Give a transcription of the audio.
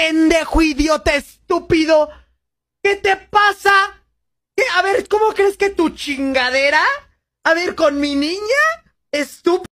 pendejo, idiota, estúpido. ¿Qué te pasa? ¿Qué? A ver, ¿cómo crees que tu chingadera? A ver, ¿con mi niña? Estúpido.